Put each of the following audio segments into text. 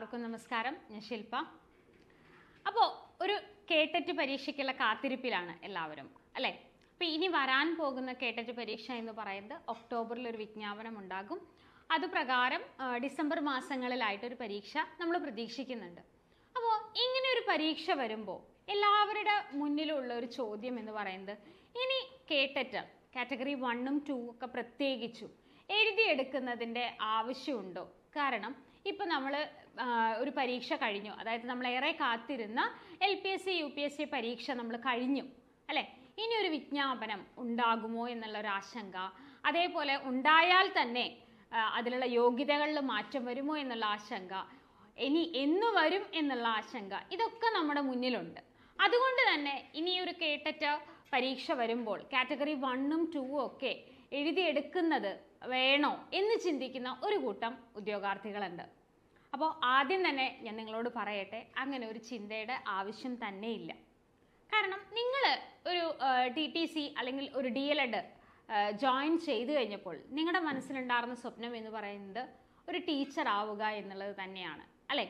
എല്ലാവർക്കും നമസ്കാരം ഞാൻ ശില്പ അപ്പോൾ ഒരു കേട്ടറ്റ് പരീക്ഷയ്ക്കുള്ള കാത്തിരിപ്പിലാണ് എല്ലാവരും അല്ലേ അപ്പോൾ ഇനി വരാൻ പോകുന്ന കേട്ടറ്റ് പരീക്ഷ എന്ന് പറയുന്നത് ഒക്ടോബറിൽ ഒരു വിജ്ഞാപനം ഉണ്ടാകും അതുപ്രകാരം ഡിസംബർ മാസങ്ങളിലായിട്ടൊരു പരീക്ഷ നമ്മൾ പ്രതീക്ഷിക്കുന്നുണ്ട് അപ്പോൾ ഇങ്ങനെ ഒരു പരീക്ഷ വരുമ്പോൾ എല്ലാവരുടെ മുന്നിലുള്ള ഒരു ചോദ്യം എന്ന് പറയുന്നത് ഇനി കേട്ടറ്റ് കാറ്റഗറി വണ്ണും ടൂ ഒക്കെ പ്രത്യേകിച്ചും എഴുതിയെടുക്കുന്നതിൻ്റെ ആവശ്യമുണ്ടോ കാരണം ഇപ്പം നമ്മൾ ഒരു പരീക്ഷ കഴിഞ്ഞു അതായത് നമ്മൾ ഏറെ കാത്തിരുന്ന L P S C U P S C പരീക്ഷ നമ്മൾ കഴിഞ്ഞു അല്ലേ ഇനി ഒരു വിജ്ഞാപനം ഉണ്ടാകുമോ എന്നുള്ള ഒരു ആശങ്ക അതേപോലെ ഉണ്ടായാൽ തന്നെ അതിലുള്ള യോഗ്യതകളിൽ മാറ്റം വരുമോ എന്നുള്ള ആശങ്ക ഇനി എന്ന് വരും എന്നുള്ള ആശങ്ക ഇതൊക്കെ നമ്മുടെ മുന്നിലുണ്ട് അതുകൊണ്ട് തന്നെ ഇനി ഒരു കേട്ടറ്റ പരീക്ഷ വരുമ്പോൾ കാറ്റഗറി വണ്ണും ടൂവും ഒക്കെ എഴുതിയെടുക്കുന്നത് വേണോ എന്ന് ചിന്തിക്കുന്ന ഒരു കൂട്ടം ഉദ്യോഗാർത്ഥികളുണ്ട് അപ്പോൾ ആദ്യം തന്നെ ഞാൻ നിങ്ങളോട് പറയട്ടെ അങ്ങനെ ഒരു ചിന്തയുടെ ആവശ്യം തന്നെ ഇല്ല കാരണം നിങ്ങൾ ഒരു ടി ടി സി അല്ലെങ്കിൽ ഒരു ഡി എൽ എഡ് ജോയിൻ ചെയ്തു കഴിഞ്ഞപ്പോൾ നിങ്ങളുടെ മനസ്സിലുണ്ടായിരുന്ന സ്വപ്നം എന്ന് പറയുന്നത് ഒരു ടീച്ചർ ആവുക എന്നുള്ളത് തന്നെയാണ് അല്ലേ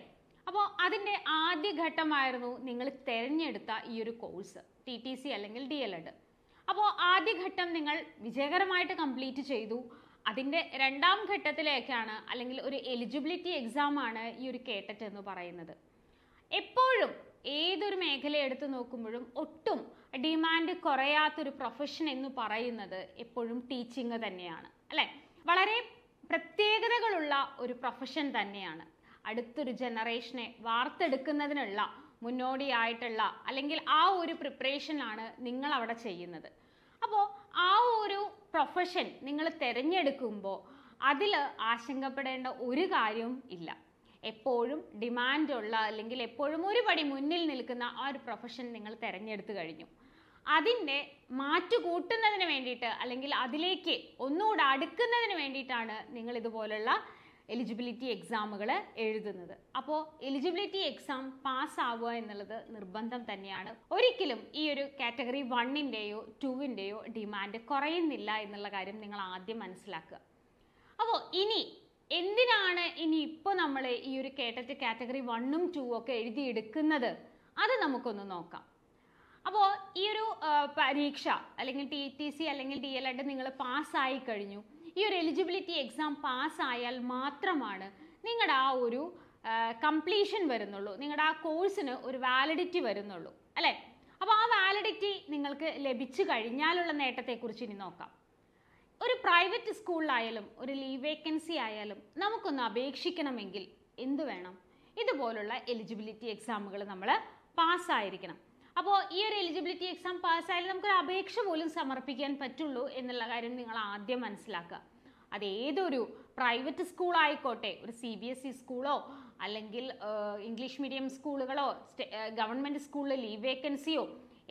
അപ്പോൾ അതിൻ്റെ ആദ്യ ഘട്ടമായിരുന്നു നിങ്ങൾ തിരഞ്ഞെടുത്ത ഈ ഒരു കോഴ്സ് ടി ടി സി അല്ലെങ്കിൽ ഡി എൽ എഡ് അപ്പോൾ ആദ്യഘട്ടം നിങ്ങൾ വിജയകരമായിട്ട് കംപ്ലീറ്റ് ചെയ്തു അതിൻ്റെ രണ്ടാം ഘട്ടത്തിലേക്കാണ് അല്ലെങ്കിൽ ഒരു എലിജിബിലിറ്റി എക്സാം ആണ് ഈ ഒരു കേട്ടറ്റ് എന്ന് പറയുന്നത് എപ്പോഴും ഏതൊരു മേഖല എടുത്തു നോക്കുമ്പോഴും ഒട്ടും ഡിമാൻഡ് കുറയാത്തൊരു പ്രൊഫഷൻ എന്ന് പറയുന്നത് എപ്പോഴും ടീച്ചിങ് തന്നെയാണ് അല്ലേ വളരെ പ്രത്യേകതകളുള്ള ഒരു പ്രൊഫഷൻ തന്നെയാണ് അടുത്തൊരു ജനറേഷനെ വാർത്തെടുക്കുന്നതിനുള്ള മുന്നോടിയായിട്ടുള്ള അല്ലെങ്കിൽ ആ ഒരു പ്രിപ്പറേഷനാണ് നിങ്ങൾ അവിടെ ചെയ്യുന്നത് അപ്പോൾ ആ ഒരു പ്രൊഫഷൻ നിങ്ങൾ തിരഞ്ഞെടുക്കുമ്പോൾ അതിൽ ആശങ്കപ്പെടേണ്ട ഒരു കാര്യവും ഇല്ല എപ്പോഴും ഡിമാൻഡുള്ള അല്ലെങ്കിൽ എപ്പോഴും ഒരുപടി മുന്നിൽ നിൽക്കുന്ന ആ ഒരു പ്രൊഫഷൻ നിങ്ങൾ തിരഞ്ഞെടുത്തു കഴിഞ്ഞു അതിൻ്റെ മാറ്റു കൂട്ടുന്നതിന് വേണ്ടിയിട്ട് അല്ലെങ്കിൽ അതിലേക്ക് ഒന്നുകൂടെ അടുക്കുന്നതിന് വേണ്ടിയിട്ടാണ് നിങ്ങൾ ഇതുപോലുള്ള എലിജിബിലിറ്റി എക്സാമുകൾ എഴുതുന്നത് അപ്പോൾ എലിജിബിലിറ്റി എക്സാം പാസ്സാവുക എന്നുള്ളത് നിർബന്ധം തന്നെയാണ് ഒരിക്കലും ഈ ഒരു കാറ്റഗറി വണ്ണിൻ്റെയോ ടുവിൻ്റെയോ ഡിമാൻഡ് കുറയുന്നില്ല എന്നുള്ള കാര്യം നിങ്ങൾ ആദ്യം മനസ്സിലാക്കുക അപ്പോൾ ഇനി എന്തിനാണ് ഇനി ഇപ്പോൾ നമ്മൾ ഈ ഒരു കേട്ടറ്റ് കാറ്റഗറി വണ്ണും ടൂവും ഒക്കെ എഴുതിയെടുക്കുന്നത് അത് നമുക്കൊന്ന് നോക്കാം അപ്പോൾ ഈ ഒരു പരീക്ഷ അല്ലെങ്കിൽ ടി ടി സി അല്ലെങ്കിൽ ഡി എൽ ആയിട്ട് നിങ്ങൾ പാസ്സായി കഴിഞ്ഞു ഈ ഒരു എലിജിബിലിറ്റി എക്സാം പാസ്സായാൽ മാത്രമാണ് നിങ്ങളുടെ ആ ഒരു കംപ്ലീഷൻ വരുന്നുള്ളൂ നിങ്ങളുടെ ആ കോഴ്സിന് ഒരു വാലിഡിറ്റി വരുന്നുള്ളൂ അല്ലേ അപ്പോൾ ആ വാലിഡിറ്റി നിങ്ങൾക്ക് ലഭിച്ചു കഴിഞ്ഞാലുള്ള നേട്ടത്തെക്കുറിച്ച് ഇനി നോക്കാം ഒരു പ്രൈവറ്റ് സ്കൂളിലായാലും ഒരു ലീവ് വേക്കൻസി ആയാലും നമുക്കൊന്ന് അപേക്ഷിക്കണമെങ്കിൽ എന്തു വേണം ഇതുപോലുള്ള എലിജിബിലിറ്റി എക്സാമുകൾ നമ്മൾ പാസ്സായിരിക്കണം അപ്പോൾ ഈ ഒരു എലിജിബിലിറ്റി എക്സാം പാസ്സായാലും നമുക്കൊരു അപേക്ഷ പോലും സമർപ്പിക്കാൻ പറ്റുള്ളൂ എന്നുള്ള കാര്യം നിങ്ങൾ ആദ്യം മനസ്സിലാക്കുക അത് ഏതൊരു പ്രൈവറ്റ് സ്കൂളായിക്കോട്ടെ ഒരു സി ബി എസ് ഇ സ്കൂളോ അല്ലെങ്കിൽ ഇംഗ്ലീഷ് മീഡിയം സ്കൂളുകളോ ഗവൺമെൻറ് സ്കൂളിലെ ലീവ് വേക്കൻസിയോ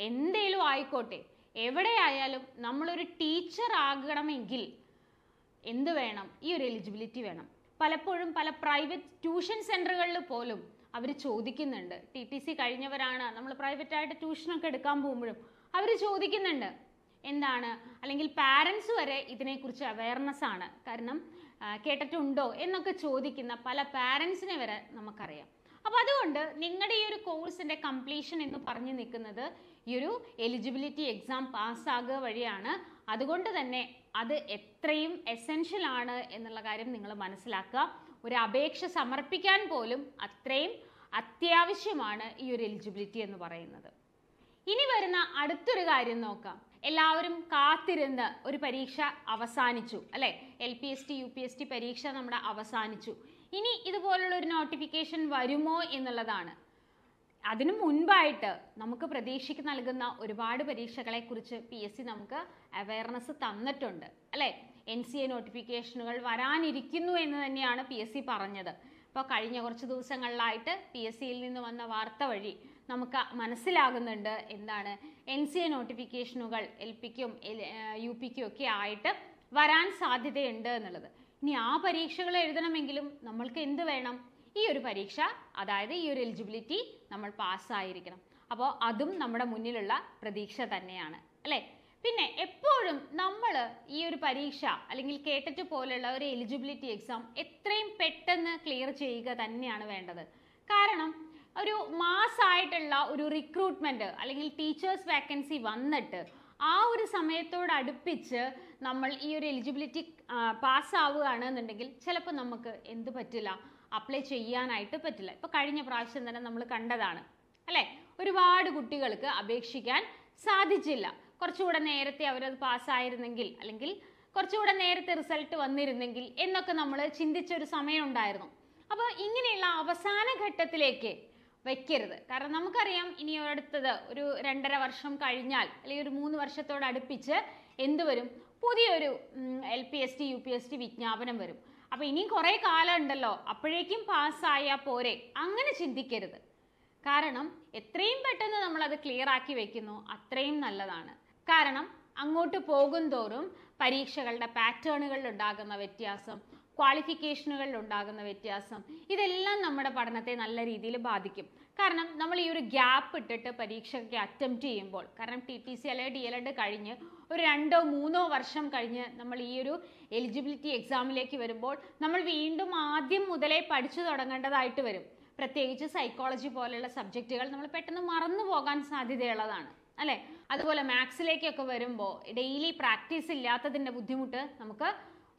എന്തേലും ആയിക്കോട്ടെ എവിടെയായാലും നമ്മളൊരു ടീച്ചർ ആകണമെങ്കിൽ എന്ത് വേണം ഈ ഒരു എലിജിബിലിറ്റി വേണം പലപ്പോഴും പല പ്രൈവറ്റ് ട്യൂഷൻ സെൻറ്ററുകളിൽ പോലും അവർ ചോദിക്കുന്നുണ്ട് ടി ടി സി കഴിഞ്ഞവരാണ് നമ്മൾ പ്രൈവറ്റായിട്ട് ട്യൂഷനൊക്കെ എടുക്കാൻ പോകുമ്പോഴും അവർ ചോദിക്കുന്നുണ്ട് എന്താണ് അല്ലെങ്കിൽ പാരൻസ് വരെ ഇതിനെക്കുറിച്ച് അവയർനെസ് ആണ് കാരണം കേട്ടിട്ടുണ്ടോ എന്നൊക്കെ ചോദിക്കുന്ന പല പാരൻസിനെ വരെ നമുക്കറിയാം അപ്പോൾ അതുകൊണ്ട് നിങ്ങളുടെ ഈ ഒരു കോഴ്സിൻ്റെ കംപ്ലീഷൻ എന്ന് പറഞ്ഞു നിൽക്കുന്നത് ഈ ഒരു എലിജിബിലിറ്റി എക്സാം പാസ്സാകുക വഴിയാണ് അതുകൊണ്ട് തന്നെ അത് എത്രയും എസെൻഷ്യൽ ആണ് എന്നുള്ള കാര്യം നിങ്ങൾ മനസ്സിലാക്കുക ഒരു അപേക്ഷ സമർപ്പിക്കാൻ പോലും അത്രയും അത്യാവശ്യമാണ് ഈ ഒരു എലിജിബിലിറ്റി എന്ന് പറയുന്നത് ഇനി വരുന്ന അടുത്തൊരു കാര്യം നോക്കാം എല്ലാവരും കാത്തിരുന്ന് ഒരു പരീക്ഷ അവസാനിച്ചു അല്ലേ L P S T U P S T പരീക്ഷ നമ്മുടെ അവസാനിച്ചു ഇനി ഇതുപോലുള്ള ഒരു നോട്ടിഫിക്കേഷൻ വരുമോ എന്നുള്ളതാണ് അതിനു മുൻപായിട്ട് നമുക്ക് പ്രതീക്ഷയ്ക്ക് നൽകുന്ന ഒരുപാട് പരീക്ഷകളെക്കുറിച്ച് പി എസ് സി നമുക്ക് അവയർനെസ് തന്നിട്ടുണ്ട് അല്ലേ എൻ സി എ നോട്ടിഫിക്കേഷനുകൾ വരാനിരിക്കുന്നു എന്ന് തന്നെയാണ് പി എസ് സി പറഞ്ഞത് ഇപ്പോൾ കഴിഞ്ഞ കുറച്ച് ദിവസങ്ങളിലായിട്ട് പി എസ് സിയിൽ നിന്ന് വന്ന വാർത്ത വഴി നമുക്ക് മനസ്സിലാകുന്നുണ്ട് എന്താണ് എൻ സി എ നോട്ടിഫിക്കേഷനുകൾ എൽ പിക്കും യു പിക്കും ഒക്കെ ആയിട്ട് വരാൻ സാധ്യതയുണ്ട് എന്നുള്ളത് ഇനി ആ പരീക്ഷകൾ എഴുതണമെങ്കിലും നമ്മൾക്ക് എന്ത് വേണം ഈ ഒരു പരീക്ഷ അതായത് ഈ ഒരു എലിജിബിലിറ്റി നമ്മൾ പാസ്സായിരിക്കണം അപ്പോൾ അതും നമ്മുടെ മുന്നിലുള്ള പ്രതീക്ഷ തന്നെയാണ് അല്ലേ പിന്നെ എപ്പോഴും നമ്മൾ ഈ ഒരു പരീക്ഷ അല്ലെങ്കിൽ കേട്ടറ്റ് പോലുള്ള ഒരു എലിജിബിലിറ്റി എക്സാം എത്രയും പെട്ടെന്ന് ക്ലിയർ ചെയ്യുക തന്നെയാണ് വേണ്ടത് കാരണം ഒരു മാസമായിട്ടുള്ള ഒരു റിക്രൂട്ട്മെൻറ്റ് അല്ലെങ്കിൽ ടീച്ചേഴ്സ് വേക്കൻസി വന്നിട്ട് ആ ഒരു സമയത്തോട് അടുപ്പിച്ച് നമ്മൾ ഈ ഒരു എലിജിബിലിറ്റി പാസ്സാവുകയാണെന്നുണ്ടെങ്കിൽ ചിലപ്പോൾ നമുക്ക് എന്ത് പറ്റില്ല അപ്ലൈ ചെയ്യാനായിട്ട് പറ്റില്ല ഇപ്പോൾ കഴിഞ്ഞ പ്രാവശ്യം തന്നെ നമ്മൾ കണ്ടതാണ് അല്ലേ ഒരുപാട് കുട്ടികൾക്ക് അപേക്ഷിക്കാൻ സാധിച്ചില്ല കുറച്ചുകൂടെ നേരത്തെ അവരത് പാസ്സായിരുന്നെങ്കിൽ അല്ലെങ്കിൽ കുറച്ചുകൂടെ നേരത്തെ റിസൾട്ട് വന്നിരുന്നെങ്കിൽ എന്നൊക്കെ നമ്മൾ ചിന്തിച്ചൊരു സമയമുണ്ടായിരുന്നു അപ്പോൾ ഇങ്ങനെയുള്ള അവസാന ഘട്ടത്തിലേക്ക് വയ്ക്കരുത് കാരണം നമുക്കറിയാം ഇനി അടുത്തത് ഒരു രണ്ടര വർഷം കഴിഞ്ഞാൽ അല്ലെങ്കിൽ ഒരു മൂന്ന് വർഷത്തോടടുപ്പിച്ച് എന്ത് വരും പുതിയൊരു L P S T U P S T വിജ്ഞാപനം വരും അപ്പോൾ ഇനിയും കുറേ കാലം ഉണ്ടല്ലോ അപ്പോഴേക്കും പാസ്സായാൽ പോരെ അങ്ങനെ ചിന്തിക്കരുത് കാരണം എത്രയും പെട്ടെന്ന് നമ്മളത് ക്ലിയർ ആക്കി വെക്കുന്നു അത്രയും നല്ലതാണ് കാരണം അങ്ങോട്ട് പോകും തോറും പരീക്ഷകളുടെ പാറ്റേണുകളിൽ ഉണ്ടാകുന്ന വ്യത്യാസം ക്വാളിഫിക്കേഷനുകളിൽ ഉണ്ടാകുന്ന വ്യത്യാസം ഇതെല്ലാം നമ്മുടെ പഠനത്തെ നല്ല രീതിയിൽ ബാധിക്കും കാരണം നമ്മൾ ഈ ഒരു ഗ്യാപ്പ് ഇട്ടിട്ട് പരീക്ഷയ്ക്ക് അറ്റംപ്റ്റ് ചെയ്യുമ്പോൾ കാരണം ടി ടി സി അല്ലെങ്കിൽ ഡി എൽ എഡ് കഴിഞ്ഞ് ഒരു രണ്ടോ മൂന്നോ വർഷം കഴിഞ്ഞ് നമ്മൾ ഈ ഒരു എലിജിബിലിറ്റി എക്സാമിലേക്ക് വരുമ്പോൾ നമ്മൾ വീണ്ടും ആദ്യം മുതലേ പഠിച്ചു തുടങ്ങേണ്ടതായിട്ട് വരും പ്രത്യേകിച്ച് സൈക്കോളജി പോലെയുള്ള സബ്ജക്റ്റുകൾ നമ്മൾ പെട്ടെന്ന് മറന്നു പോകാൻ സാധ്യതയുള്ളതാണ് അല്ലേ അതുപോലെ മാത്സിലേക്കൊക്കെ വരുമ്പോൾ ഡെയിലി പ്രാക്ടീസ് ഇല്ലാത്തതിന്റെ ബുദ്ധിമുട്ട് നമുക്ക്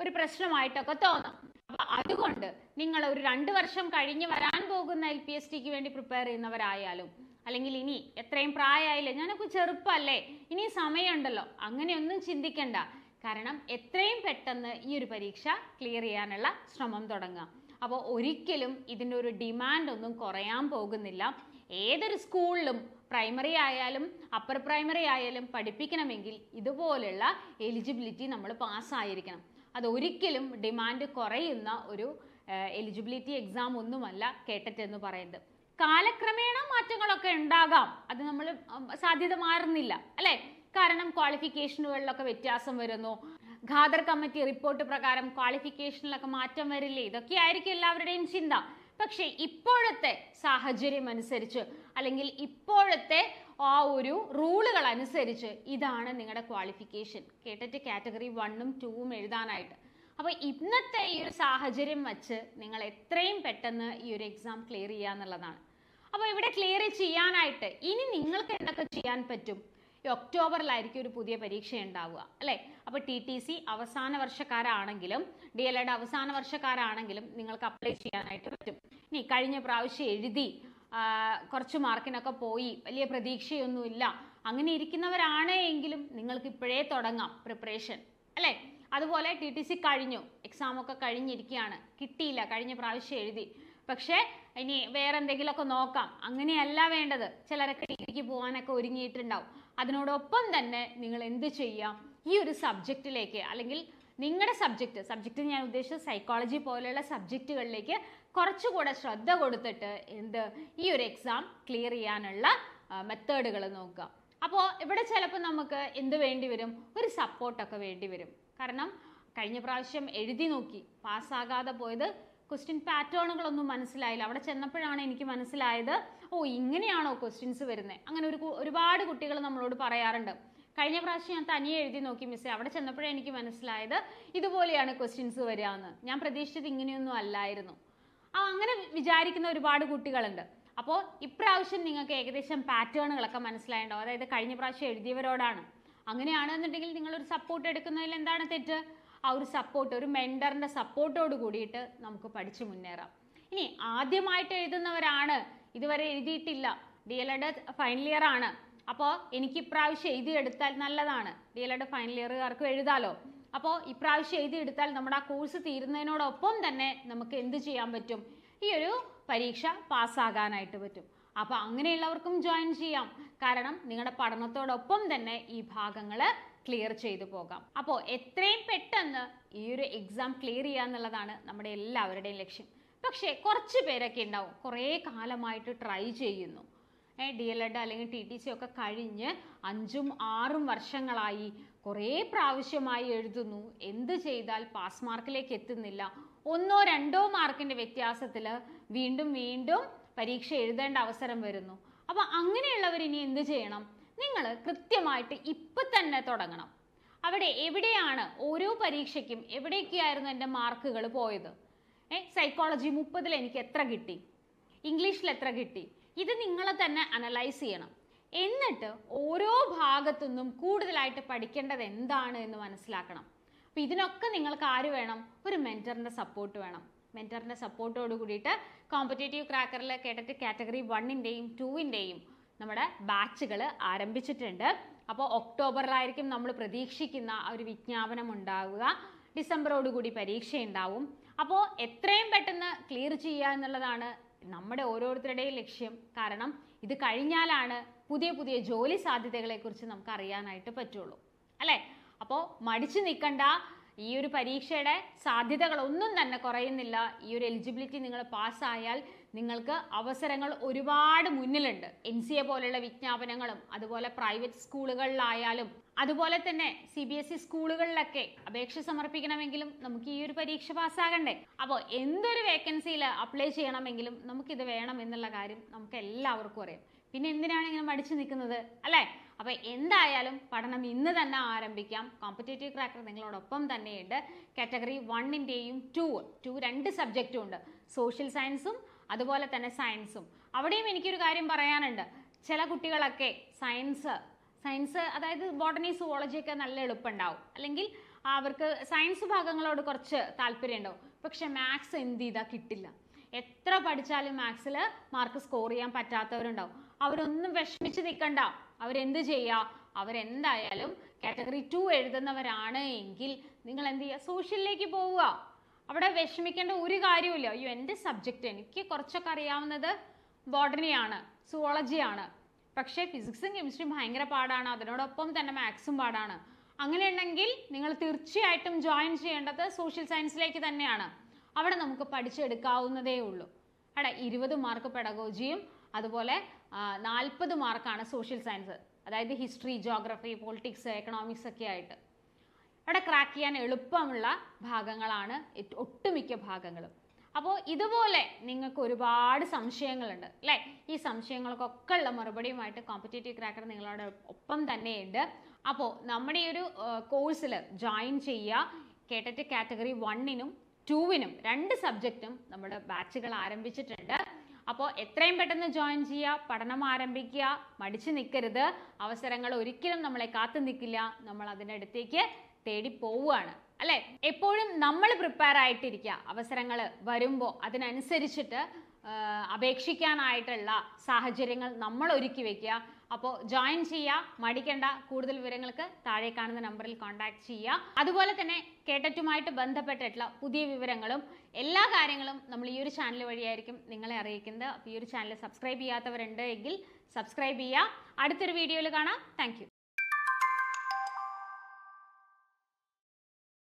ഒരു പ്രശ്നമായിട്ടൊക്കെ തോന്നും അപ്പൊ അതുകൊണ്ട് നിങ്ങൾ ഒരു രണ്ട് വർഷം കഴിഞ്ഞ് വരാൻ പോകുന്ന എൽ പി എസ് ടിക്ക് വേണ്ടി പ്രിപ്പയർ ചെയ്യുന്നവരായാലും അല്ലെങ്കിൽ ഇനി എത്രയും പ്രായമായില്ലേ ഞാനൊക്കെ ചെറുപ്പമല്ലേ ഇനി സമയമുണ്ടല്ലോ അങ്ങനെയൊന്നും ചിന്തിക്കണ്ട കാരണം എത്രയും പെട്ടെന്ന് ഈ ഒരു പരീക്ഷ ക്ലിയർ ചെയ്യാനുള്ള ശ്രമം തുടങ്ങുക അപ്പോൾ ഒരിക്കലും ഇതിൻ്റെ ഒരു ഡിമാൻഡ് ഒന്നും കുറയാൻ പോകുന്നില്ല ഏതൊരു സ്കൂളിലും പ്രൈമറി ആയാലും അപ്പർ പ്രൈമറി ആയാലും പഠിപ്പിക്കണമെങ്കിൽ ഇതുപോലുള്ള എലിജിബിലിറ്റി നമ്മൾ പാസ്സായിരിക്കണം അത് ഒരിക്കലും ഡിമാൻഡ് കുറയുന്ന ഒരു എലിജിബിലിറ്റി എക്സാം ഒന്നുമല്ല കേട്ടറ്റെന്ന് എന്ന് പറയുന്നത് കാലക്രമേണ മാറ്റങ്ങളൊക്കെ ഉണ്ടാകാം അത് നമ്മൾ സാധ്യത മാറുന്നില്ല അല്ലേ കാരണം ക്വാളിഫിക്കേഷനുകളിലൊക്കെ വ്യത്യാസം വരുന്നു ഖാദർ കമ്മിറ്റി റിപ്പോർട്ട് പ്രകാരം ക്വാളിഫിക്കേഷനിലൊക്കെ മാറ്റം വരില്ലേ ഇതൊക്കെ ആയിരിക്കും എല്ലാവരുടെയും ചിന്ത പക്ഷേ ഇപ്പോഴത്തെ സാഹചര്യം അനുസരിച്ച് അല്ലെങ്കിൽ ഇപ്പോഴത്തെ ആ ഒരു റൂളുകൾ അനുസരിച്ച് ഇതാണ് നിങ്ങളുടെ ക്വാളിഫിക്കേഷൻ കേട്ടിട്ട് കാറ്റഗറി വണ്ണും ടൂവും എഴുതാനായിട്ട് അപ്പോൾ ഇന്നത്തെ ഈ ഒരു സാഹചര്യം വച്ച് നിങ്ങൾ എത്രയും പെട്ടെന്ന് ഈ ഒരു എക്സാം ക്ലിയർ ചെയ്യുക എന്നുള്ളതാണ് അപ്പോൾ ഇവിടെ ക്ലിയർ ചെയ്യാനായിട്ട് ഇനി നിങ്ങൾക്ക് എന്തൊക്കെ ചെയ്യാൻ പറ്റും ഈ ഒക്ടോബറിലായിരിക്കും ഒരു പുതിയ പരീക്ഷ ഉണ്ടാവുക അല്ലേ അപ്പോൾ ടി ടി സി അവസാന വർഷക്കാരാണെങ്കിലും ഡി എൽ എഡ് അവസാന വർഷക്കാരാണെങ്കിലും നിങ്ങൾക്ക് അപ്ലൈ ചെയ്യാനായിട്ട് പറ്റും ഇനി കഴിഞ്ഞ പ്രാവശ്യം എഴുതി കുറച്ച് മാർക്കിനൊക്കെ പോയി വലിയ പ്രതീക്ഷയൊന്നുമില്ല അങ്ങനെ ഇരിക്കുന്നവരാണ് എങ്കിലും നിങ്ങൾക്ക് ഇപ്പോഴേ തുടങ്ങാം പ്രിപ്പറേഷൻ അല്ലേ അതുപോലെ ടി ടി സി കഴിഞ്ഞു എക്സാമൊക്കെ കഴിഞ്ഞിരിക്കുകയാണ് കിട്ടിയില്ല കഴിഞ്ഞ പ്രാവശ്യം എഴുതി പക്ഷേ ഇനി വേറെ എന്തെങ്കിലുമൊക്കെ നോക്കാം അങ്ങനെയല്ല വേണ്ടത് ചിലരൊക്കെ ഡിഗ്രിക്ക് പോകാനൊക്കെ ഒരുങ്ങിയിട്ടുണ്ടാവും അതിനോടൊപ്പം തന്നെ നിങ്ങൾ എന്ത് ചെയ്യാം ഈ ഒരു സബ്ജക്റ്റിലേക്ക് അല്ലെങ്കിൽ നിങ്ങളുടെ സബ്ജക്റ്റ് സബ്ജക്റ്റ് ഞാൻ ഉദ്ദേശിച്ചത് സൈക്കോളജി പോലെയുള്ള സബ്ജക്റ്റുകളിലേക്ക് കുറച്ചുകൂടെ ശ്രദ്ധ കൊടുത്തിട്ട് എന്ത് ഈ ഒരു എക്സാം ക്ലിയർ ചെയ്യാനുള്ള മെത്തേഡുകൾ നോക്കുക അപ്പോൾ ഇവിടെ ചിലപ്പോൾ നമുക്ക് എന്ത് വേണ്ടി വരും ഒരു സപ്പോർട്ടൊക്കെ വേണ്ടി വരും കാരണം കഴിഞ്ഞ പ്രാവശ്യം എഴുതി നോക്കി പാസ്സാകാതെ പോയത് ക്വസ്റ്റ്യൻ പാറ്റേണുകളൊന്നും മനസ്സിലായില്ല അവിടെ ചെന്നപ്പോഴാണ് എനിക്ക് മനസ്സിലായത് ഓ ഇങ്ങനെയാണോ ക്വസ്റ്റ്യൻസ് വരുന്നത് അങ്ങനെ ഒരു ഒരുപാട് കുട്ടികൾ നമ്മളോട് പറയാറുണ്ട് കഴിഞ്ഞ പ്രാവശ്യം ഞാൻ തനിയെ എഴുതി നോക്കി മിസ്സേ അവിടെ ചെന്നപ്പോഴേ എനിക്ക് മനസ്സിലായത് ഇതുപോലെയാണ് ക്വസ്റ്റ്യൻസ് വരിക എന്ന് ഞാൻ പ്രതീക്ഷിച്ചത് ഇങ്ങനെയൊന്നും അല്ലായിരുന്നു ആ അങ്ങനെ വിചാരിക്കുന്ന ഒരുപാട് കുട്ടികളുണ്ട് അപ്പോൾ ഇപ്രാവശ്യം നിങ്ങൾക്ക് ഏകദേശം പാറ്റേണുകളൊക്കെ മനസ്സിലായിട്ടുണ്ടാവും അതായത് കഴിഞ്ഞ പ്രാവശ്യം എഴുതിയവരോടാണ് അങ്ങനെയാണെന്നുണ്ടെങ്കിൽ നിങ്ങളൊരു സപ്പോർട്ട് എടുക്കുന്നതിൽ എന്താണ് തെറ്റ് ആ ഒരു സപ്പോർട്ട് ഒരു മെൻറ്ററിൻ്റെ സപ്പോർട്ടോട് കൂടിയിട്ട് നമുക്ക് പഠിച്ചു മുന്നേറാം ഇനി ആദ്യമായിട്ട് എഴുതുന്നവരാണ് ഇതുവരെ എഴുതിയിട്ടില്ല D L Ed final year ആണ് അപ്പോൾ എനിക്ക് ഇപ്രാവശ്യം എടുത്താൽ നല്ലതാണ് ഡി എൽ എഡ് ഫൈനൽ ഇയറുകാർക്ക് എഴുതാലോ അപ്പോൾ ഇപ്രാവശ്യം എടുത്താൽ നമ്മുടെ ആ കോഴ്സ് തീരുന്നതിനോടൊപ്പം തന്നെ നമുക്ക് എന്ത് ചെയ്യാൻ പറ്റും ഈ ഒരു പരീക്ഷ പാസ്സാകാനായിട്ട് പറ്റും അപ്പോൾ അങ്ങനെയുള്ളവർക്കും ജോയിൻ ചെയ്യാം കാരണം നിങ്ങളുടെ പഠനത്തോടൊപ്പം തന്നെ ഈ ഭാഗങ്ങൾ ക്ലിയർ ചെയ്തു പോകാം അപ്പോൾ എത്രയും പെട്ടെന്ന് ഈ ഒരു എക്സാം ക്ലിയർ ചെയ്യുക എന്നുള്ളതാണ് നമ്മുടെ എല്ലാവരുടെയും ലക്ഷ്യം പക്ഷേ കുറച്ച് പേരൊക്കെ ഉണ്ടാവും കുറേ കാലമായിട്ട് ട്രൈ ചെയ്യുന്നു ഡി എൽ എഡ് അല്ലെങ്കിൽ ടി ടി സി ഒക്കെ കഴിഞ്ഞ് അഞ്ചും ആറും വർഷങ്ങളായി കുറേ പ്രാവശ്യമായി എഴുതുന്നു എന്ത് ചെയ്താൽ പാസ് മാർക്കിലേക്ക് എത്തുന്നില്ല ഒന്നോ രണ്ടോ മാർക്കിൻ്റെ വ്യത്യാസത്തിൽ വീണ്ടും വീണ്ടും പരീക്ഷ എഴുതേണ്ട അവസരം വരുന്നു അപ്പോൾ അങ്ങനെയുള്ളവർ ഇനി എന്ത് ചെയ്യണം നിങ്ങൾ കൃത്യമായിട്ട് ഇപ്പം തന്നെ തുടങ്ങണം അവിടെ എവിടെയാണ് ഓരോ പരീക്ഷയ്ക്കും എവിടെയൊക്കെയായിരുന്നു എൻ്റെ മാർക്കുകൾ പോയത് ഏ സൈക്കോളജി മുപ്പതിൽ എനിക്ക് എത്ര കിട്ടി ഇംഗ്ലീഷിൽ എത്ര കിട്ടി ഇത് നിങ്ങൾ തന്നെ അനലൈസ് ചെയ്യണം എന്നിട്ട് ഓരോ ഭാഗത്തുനിന്നും കൂടുതലായിട്ട് പഠിക്കേണ്ടത് എന്താണ് എന്ന് മനസ്സിലാക്കണം അപ്പം ഇതിനൊക്കെ നിങ്ങൾക്ക് ആര് വേണം ഒരു മെൻറ്ററിൻ്റെ സപ്പോർട്ട് വേണം മെൻറ്ററിൻ്റെ സപ്പോർട്ടോട് കൂടിയിട്ട് കോമ്പറ്റേറ്റീവ് ക്രാക്കറിൽ കേട്ടിട്ട് കാറ്റഗറി വണ്ണിൻ്റെയും ടൂവിൻ്റെയും നമ്മുടെ ബാച്ചുകൾ ആരംഭിച്ചിട്ടുണ്ട് അപ്പോൾ ഒക്ടോബറിലായിരിക്കും നമ്മൾ പ്രതീക്ഷിക്കുന്ന ഒരു വിജ്ഞാപനം ഉണ്ടാവുക ഡിസംബറോടുകൂടി പരീക്ഷ ഉണ്ടാവും അപ്പോൾ എത്രയും പെട്ടെന്ന് ക്ലിയർ ചെയ്യുക എന്നുള്ളതാണ് നമ്മുടെ ഓരോരുത്തരുടെയും ലക്ഷ്യം കാരണം ഇത് കഴിഞ്ഞാലാണ് പുതിയ പുതിയ ജോലി സാധ്യതകളെക്കുറിച്ച് നമുക്ക് അറിയാനായിട്ട് പറ്റുള്ളൂ അല്ലേ അപ്പോൾ മടിച്ചു നിൽക്കണ്ട ഈ ഒരു പരീക്ഷയുടെ സാധ്യതകൾ ഒന്നും തന്നെ കുറയുന്നില്ല ഈ ഒരു എലിജിബിലിറ്റി നിങ്ങൾ പാസ്സായാൽ നിങ്ങൾക്ക് അവസരങ്ങൾ ഒരുപാട് മുന്നിലുണ്ട് എൻ സി എ പോലെയുള്ള വിജ്ഞാപനങ്ങളും അതുപോലെ പ്രൈവറ്റ് സ്കൂളുകളിലായാലും അതുപോലെ തന്നെ സി ബി എസ് ഇ സ്കൂളുകളിലൊക്കെ അപേക്ഷ സമർപ്പിക്കണമെങ്കിലും നമുക്ക് ഈ ഒരു പരീക്ഷ പാസ്സാകണ്ടേ അപ്പോൾ എന്തൊരു വേക്കൻസിയിൽ അപ്ലൈ ചെയ്യണമെങ്കിലും നമുക്കിത് വേണം എന്നുള്ള കാര്യം നമുക്ക് എല്ലാവർക്കും അറിയാം പിന്നെ എന്തിനാണ് ഇങ്ങനെ മടിച്ചു നിൽക്കുന്നത് അല്ലേ അപ്പോൾ എന്തായാലും പഠനം ഇന്ന് തന്നെ ആരംഭിക്കാം കോമ്പറ്റേറ്റീവ് ക്രാക്കർ നിങ്ങളോടൊപ്പം തന്നെയുണ്ട് കാറ്റഗറി വണ്ണിൻ്റെയും ടു ടു രണ്ട് സബ്ജക്റ്റും ഉണ്ട് സോഷ്യൽ സയൻസും അതുപോലെ തന്നെ സയൻസും അവിടെയും എനിക്കൊരു കാര്യം പറയാനുണ്ട് ചില കുട്ടികളൊക്കെ സയൻസ് സയൻസ് അതായത് ബോട്ടണി സുവോളജി ഒക്കെ നല്ല എളുപ്പമുണ്ടാവും അല്ലെങ്കിൽ അവർക്ക് സയൻസ് ഭാഗങ്ങളോട് കുറച്ച് താല്പര്യം ഉണ്ടാവും പക്ഷെ മാത്സ് എന്ത് ചെയ്താൽ കിട്ടില്ല എത്ര പഠിച്ചാലും മാത്സിൽ മാർക്ക് സ്കോർ ചെയ്യാൻ പറ്റാത്തവരുണ്ടാവും അവരൊന്നും വിഷമിച്ച് നിൽക്കണ്ട അവരെന്ത് ചെയ്യുക അവരെന്തായാലും കാറ്റഗറി ടു എഴുതുന്നവരാണ് എങ്കിൽ നിങ്ങൾ എന്ത് ചെയ്യുക സോഷ്യലിലേക്ക് പോവുക അവിടെ വിഷമിക്കേണ്ട ഒരു കാര്യമില്ല അയ്യോ എൻ്റെ സബ്ജക്റ്റ് എനിക്ക് കുറച്ചൊക്കെ അറിയാവുന്നത് ബോട്ടണിയാണ് സുവോളജിയാണ് പക്ഷേ ഫിസിക്സും കെമിസ്ട്രിയും ഭയങ്കര പാടാണ് അതിനോടൊപ്പം തന്നെ മാത്സും പാടാണ് അങ്ങനെയുണ്ടെങ്കിൽ നിങ്ങൾ തീർച്ചയായിട്ടും ജോയിൻ ചെയ്യേണ്ടത് സോഷ്യൽ സയൻസിലേക്ക് തന്നെയാണ് അവിടെ നമുക്ക് പഠിച്ചെടുക്കാവുന്നതേ ഉള്ളൂ അവിടെ ഇരുപത് മാർക്ക് പെഡഗോജിയും അതുപോലെ നാൽപ്പത് മാർക്കാണ് സോഷ്യൽ സയൻസ് അതായത് ഹിസ്റ്ററി ജോഗ്രഫി പൊളിറ്റിക്സ് എക്കണോമിക്സ് ഒക്കെ ആയിട്ട് അവിടെ ക്രാക്ക് ചെയ്യാൻ എളുപ്പമുള്ള ഭാഗങ്ങളാണ് ഒട്ടുമിക്ക ഭാഗങ്ങളും അപ്പോൾ ഇതുപോലെ നിങ്ങൾക്ക് ഒരുപാട് സംശയങ്ങളുണ്ട് അല്ലേ ഈ സംശയങ്ങൾക്കൊക്കെ ഉള്ള മറുപടിയുമായിട്ട് കോമ്പറ്റേറ്റീവ് ക്രാക്കർ നിങ്ങളുടെ ഒപ്പം തന്നെയുണ്ട് അപ്പോൾ നമ്മുടെ ഈ ഒരു കോഴ്സിൽ ജോയിൻ ചെയ്യുക കേട്ടിട്ട് കാറ്റഗറി വണ്ണിനും ടുവിനും രണ്ട് സബ്ജക്റ്റും നമ്മുടെ ബാച്ചുകൾ ആരംഭിച്ചിട്ടുണ്ട് അപ്പോൾ എത്രയും പെട്ടെന്ന് ജോയിൻ ചെയ്യുക പഠനം ആരംഭിക്കുക മടിച്ചു നിൽക്കരുത് അവസരങ്ങൾ ഒരിക്കലും നമ്മളെ കാത്തു നിൽക്കില്ല നമ്മൾ അതിനടുത്തേക്ക് തേടി പോവുകയാണ് അല്ലെ എപ്പോഴും നമ്മൾ പ്രിപ്പയർ ആയിട്ടിരിക്കുക അവസരങ്ങൾ വരുമ്പോൾ അതിനനുസരിച്ചിട്ട് അപേക്ഷിക്കാനായിട്ടുള്ള സാഹചര്യങ്ങൾ നമ്മൾ ഒരുക്കി വെക്കുക അപ്പോൾ ജോയിൻ ചെയ്യുക മടിക്കേണ്ട കൂടുതൽ വിവരങ്ങൾക്ക് താഴെ കാണുന്ന നമ്പറിൽ കോൺടാക്ട് ചെയ്യുക അതുപോലെ തന്നെ കേട്ടറ്റുമായിട്ട് ബന്ധപ്പെട്ടിട്ടുള്ള പുതിയ വിവരങ്ങളും എല്ലാ കാര്യങ്ങളും നമ്മൾ ഈ ഒരു ചാനൽ വഴിയായിരിക്കും നിങ്ങളെ അറിയിക്കുന്നത് അപ്പോൾ ഈ ഒരു ചാനൽ സബ്സ്ക്രൈബ് ചെയ്യാത്തവരുണ്ട് എങ്കിൽ സബ്സ്ക്രൈബ് ചെയ്യുക അടുത്തൊരു വീഡിയോയിൽ കാണാം താങ്ക്